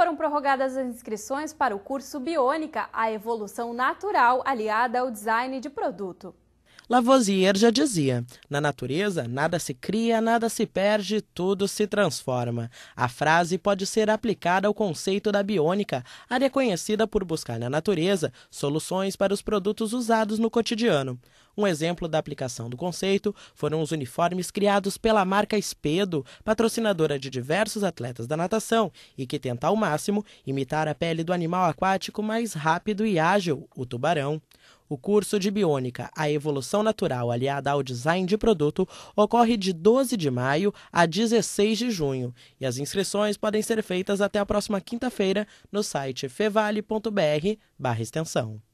foram prorrogadas as inscrições para o curso Biônica, a evolução natural aliada ao design de produto. Lavoisier já dizia: na natureza, nada se cria, nada se perde, tudo se transforma. A frase pode ser aplicada ao conceito da biônica, área conhecida por buscar na natureza soluções para os produtos usados no cotidiano. Um exemplo da aplicação do conceito foram os uniformes criados pela marca Espedo, patrocinadora de diversos atletas da natação, e que tenta ao máximo imitar a pele do animal aquático mais rápido e ágil, o tubarão. O curso de Biônica, a evolução natural aliada ao design de produto, ocorre de 12 de maio a 16 de junho e as inscrições podem ser feitas até a próxima quinta-feira no site fevale.br/extensão.